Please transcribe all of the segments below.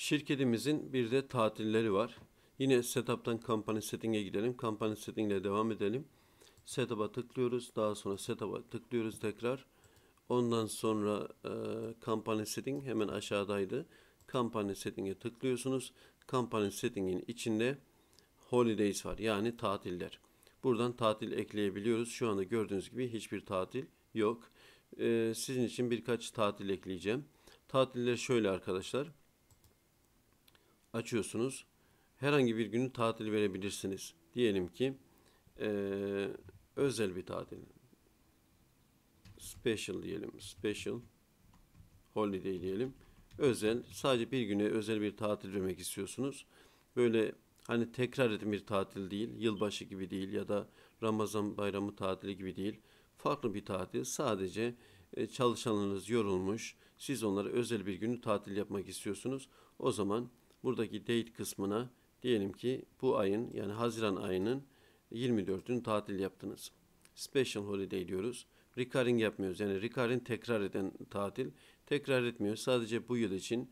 Şirketimizin bir de tatilleri var. Yine setup'tan kampanya setting'e gidelim. Company setting'le devam edelim. Setup'a tıklıyoruz. Daha sonra setup'a tıklıyoruz tekrar. Ondan sonra e, company setting hemen aşağıdaydı. Kampanya setting'e tıklıyorsunuz. Kampanya setting'in içinde holidays var. Yani tatiller. Buradan tatil ekleyebiliyoruz. Şu anda gördüğünüz gibi hiçbir tatil yok. E, sizin için birkaç tatil ekleyeceğim. Tatiller şöyle arkadaşlar açıyorsunuz. Herhangi bir günü tatil verebilirsiniz. Diyelim ki e, özel bir tatil. Special diyelim. Special holiday diyelim. Özel sadece bir güne özel bir tatil vermek istiyorsunuz. Böyle hani tekrar eden bir tatil değil. Yılbaşı gibi değil ya da Ramazan bayramı tatili gibi değil. Farklı bir tatil. Sadece çalışanınız yorulmuş. Siz onlara özel bir günü tatil yapmak istiyorsunuz. O zaman buradaki date kısmına diyelim ki bu ayın yani Haziran ayının 24'ünü tatil yaptınız. Special holiday diyoruz. Recurring yapmıyoruz. Yani recurring tekrar eden tatil. Tekrar etmiyor. Sadece bu yıl için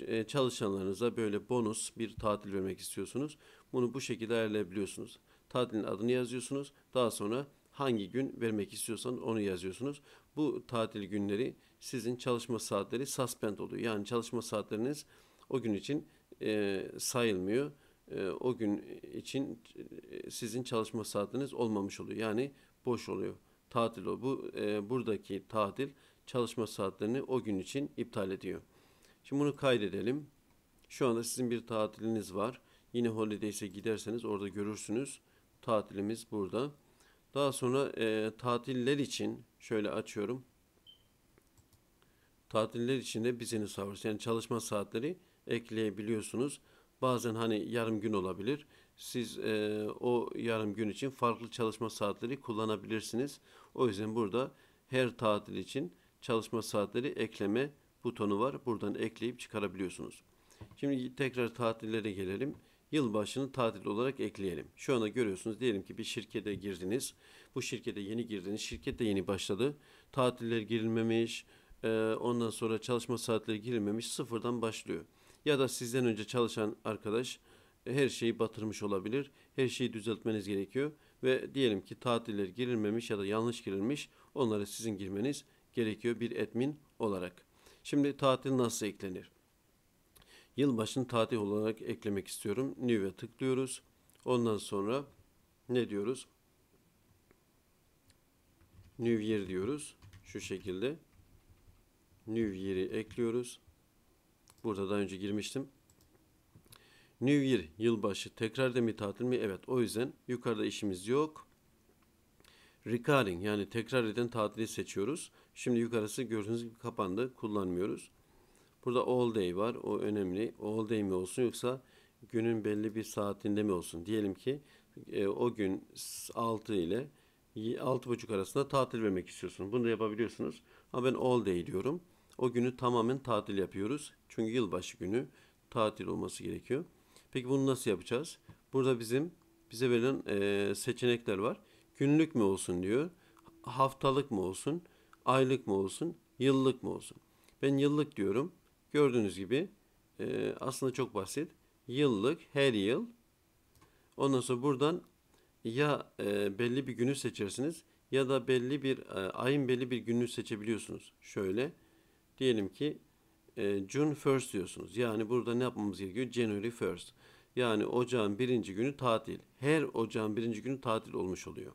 e, çalışanlarınıza böyle bonus bir tatil vermek istiyorsunuz. Bunu bu şekilde ayarlayabiliyorsunuz. Tatilin adını yazıyorsunuz. Daha sonra hangi gün vermek istiyorsan onu yazıyorsunuz. Bu tatil günleri sizin çalışma saatleri suspend oluyor. Yani çalışma saatleriniz o gün için e, sayılmıyor. E, o gün için e, sizin çalışma saatiniz olmamış oluyor. Yani boş oluyor. Tatil o. Bu e, buradaki tatil çalışma saatlerini o gün için iptal ediyor. Şimdi bunu kaydedelim. Şu anda sizin bir tatiliniz var. Yine Holidays'e giderseniz orada görürsünüz. Tatilimiz burada. Daha sonra e, tatiller için şöyle açıyorum. Tatiller için de business hours yani çalışma saatleri ekleyebiliyorsunuz. Bazen hani yarım gün olabilir. Siz e, o yarım gün için farklı çalışma saatleri kullanabilirsiniz. O yüzden burada her tatil için çalışma saatleri ekleme butonu var. Buradan ekleyip çıkarabiliyorsunuz. Şimdi tekrar tatillere gelelim. Yılbaşını tatil olarak ekleyelim. Şu anda görüyorsunuz diyelim ki bir şirkete girdiniz. Bu şirkete yeni girdiniz. Şirket de yeni başladı. Tatiller girilmemiş. E, ondan sonra çalışma saatleri girilmemiş. Sıfırdan başlıyor ya da sizden önce çalışan arkadaş e, her şeyi batırmış olabilir. Her şeyi düzeltmeniz gerekiyor ve diyelim ki tatiller girilmemiş ya da yanlış girilmiş onları sizin girmeniz gerekiyor bir admin olarak. Şimdi tatil nasıl eklenir? Yılbaşını tatil olarak eklemek istiyorum. New'e tıklıyoruz. Ondan sonra ne diyoruz? New Year diyoruz. Şu şekilde. New Year'i ekliyoruz. Burada daha önce girmiştim. New Year yılbaşı tekrar demi tatil mi? Evet o yüzden yukarıda işimiz yok. Recurring yani tekrar eden tatili seçiyoruz. Şimdi yukarısı gördüğünüz gibi kapandı. Kullanmıyoruz. Burada all day var. O önemli. All day mi olsun yoksa günün belli bir saatinde mi olsun? Diyelim ki e, o gün 6 ile 6.30 arasında tatil vermek istiyorsunuz. Bunu da yapabiliyorsunuz. Ama ben all day diyorum. O günü tamamen tatil yapıyoruz. Çünkü yılbaşı günü tatil olması gerekiyor. Peki bunu nasıl yapacağız? Burada bizim bize verilen e, seçenekler var. Günlük mü olsun diyor. Haftalık mı olsun? Aylık mı olsun? Yıllık mı olsun? Ben yıllık diyorum. Gördüğünüz gibi e, aslında çok basit. Yıllık her yıl. Ondan sonra buradan ya e, belli bir günü seçersiniz ya da belli bir e, ayın belli bir gününü seçebiliyorsunuz. Şöyle Diyelim ki e, June 1st diyorsunuz. Yani burada ne yapmamız gerekiyor? January 1st. Yani ocağın birinci günü tatil. Her ocağın birinci günü tatil olmuş oluyor.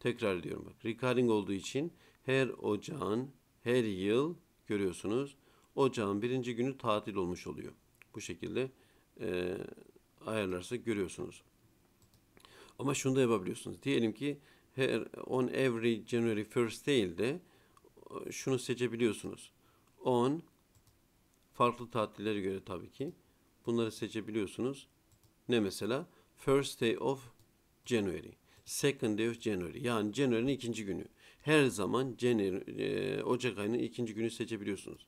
Tekrar diyorum. bak. Recurring olduğu için her ocağın her yıl görüyorsunuz. Ocağın birinci günü tatil olmuş oluyor. Bu şekilde e, ayarlarsa görüyorsunuz. Ama şunu da yapabiliyorsunuz. Diyelim ki her, on every January 1st değil de şunu seçebiliyorsunuz. 10 farklı tatillere göre tabii ki bunları seçebiliyorsunuz. Ne mesela? First day of January. Second day of January. Yani January'nin ikinci günü. Her zaman January, e, Ocak ayının ikinci günü seçebiliyorsunuz.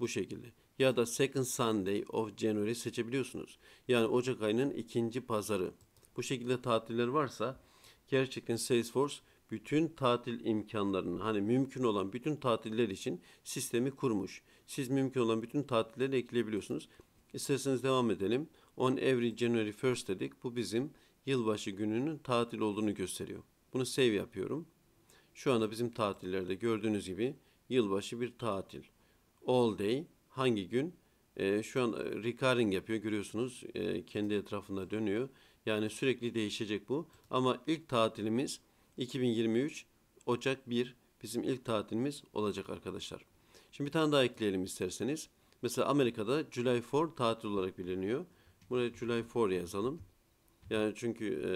Bu şekilde. Ya da second Sunday of January seçebiliyorsunuz. Yani Ocak ayının ikinci pazarı. Bu şekilde tatiller varsa gerçekten Salesforce bütün tatil imkanlarını hani mümkün olan bütün tatiller için sistemi kurmuş. Siz mümkün olan bütün tatilleri ekleyebiliyorsunuz. İsterseniz e, devam edelim. On every January 1st dedik. Bu bizim yılbaşı gününün tatil olduğunu gösteriyor. Bunu save yapıyorum. Şu anda bizim tatillerde gördüğünüz gibi yılbaşı bir tatil. All day hangi gün? E, şu an e, recurring yapıyor görüyorsunuz. E, kendi etrafında dönüyor. Yani sürekli değişecek bu. Ama ilk tatilimiz 2023 Ocak 1 bizim ilk tatilimiz olacak arkadaşlar. Şimdi bir tane daha ekleyelim isterseniz. Mesela Amerika'da July 4 tatil olarak biliniyor. Buraya July 4 yazalım. Yani çünkü e,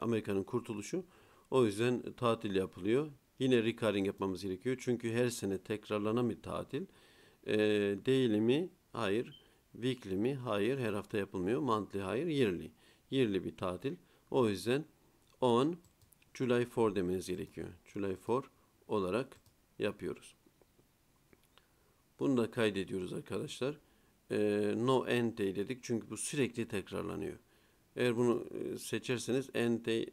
Amerika'nın kurtuluşu. O yüzden tatil yapılıyor. Yine recurring yapmamız gerekiyor. Çünkü her sene tekrarlanan bir tatil. E, daily mi? Hayır. Weekly mi? Hayır. Her hafta yapılmıyor. Monthly? Hayır. Yearly. Yearly bir tatil. O yüzden on July 4 demeniz gerekiyor. July 4 olarak yapıyoruz. Bunu da kaydediyoruz arkadaşlar. Ee, no end day dedik çünkü bu sürekli tekrarlanıyor. Eğer bunu e, seçerseniz end day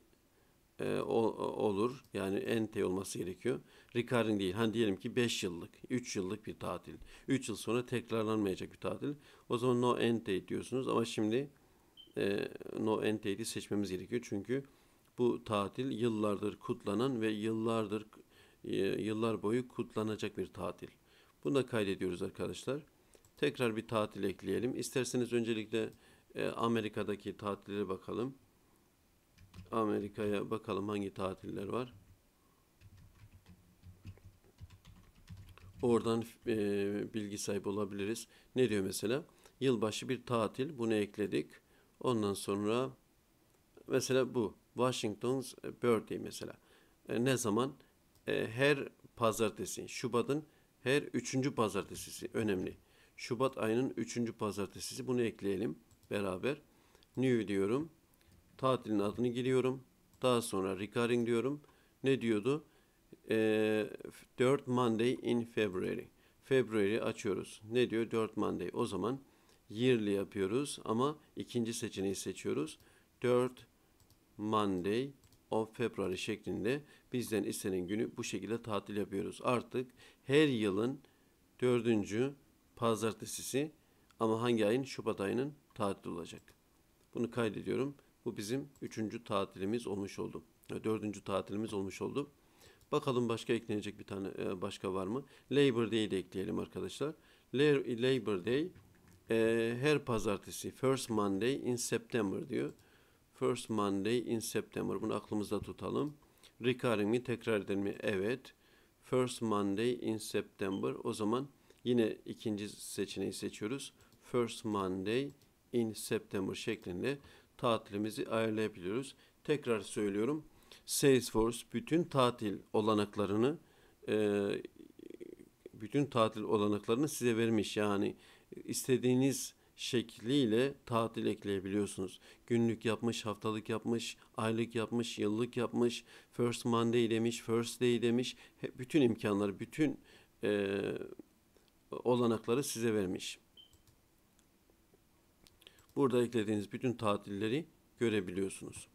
e, o, olur. Yani end day olması gerekiyor. Recurring değil. Hani diyelim ki 5 yıllık, 3 yıllık bir tatil. 3 yıl sonra tekrarlanmayacak bir tatil. O zaman no end day diyorsunuz ama şimdi e, no end day'i seçmemiz gerekiyor. Çünkü bu tatil yıllardır kutlanan ve yıllardır e, yıllar boyu kutlanacak bir tatil. Bunu da kaydediyoruz arkadaşlar. Tekrar bir tatil ekleyelim. İsterseniz öncelikle e, Amerika'daki tatillere bakalım. Amerika'ya bakalım hangi tatiller var. Oradan e, bilgi sahibi olabiliriz. Ne diyor mesela? Yılbaşı bir tatil. Bunu ekledik. Ondan sonra mesela bu. Washington's e, Birthday mesela. E, ne zaman? E, her pazartesi. Şubat'ın her üçüncü pazartesi önemli. Şubat ayının üçüncü pazartesi Bunu ekleyelim beraber. New diyorum. Tatilin adını giriyorum. Daha sonra recurring diyorum. Ne diyordu? E, 4 Monday in February. February açıyoruz. Ne diyor? 4 Monday. O zaman yearly yapıyoruz ama ikinci seçeneği seçiyoruz. 4 Monday of February şeklinde bizden istenen günü bu şekilde tatil yapıyoruz. Artık her yılın dördüncü pazartesisi ama hangi ayın? Şubat ayının tatil olacak. Bunu kaydediyorum. Bu bizim üçüncü tatilimiz olmuş oldu. Dördüncü tatilimiz olmuş oldu. Bakalım başka eklenecek bir tane e, başka var mı? Labor Day'i de ekleyelim arkadaşlar. Labor Day e, her pazartesi first Monday in September diyor. First Monday in September. Bunu aklımızda tutalım. Recurring mi? Tekrar eden mi? Evet. First Monday in September. O zaman yine ikinci seçeneği seçiyoruz. First Monday in September şeklinde tatilimizi ayarlayabiliyoruz. Tekrar söylüyorum. Salesforce bütün tatil olanaklarını e, bütün tatil olanaklarını size vermiş. Yani istediğiniz şekliyle tatil ekleyebiliyorsunuz. Günlük yapmış, haftalık yapmış, aylık yapmış, yıllık yapmış, first Monday demiş, first day demiş. Bütün imkanları, bütün e, olanakları size vermiş. Burada eklediğiniz bütün tatilleri görebiliyorsunuz.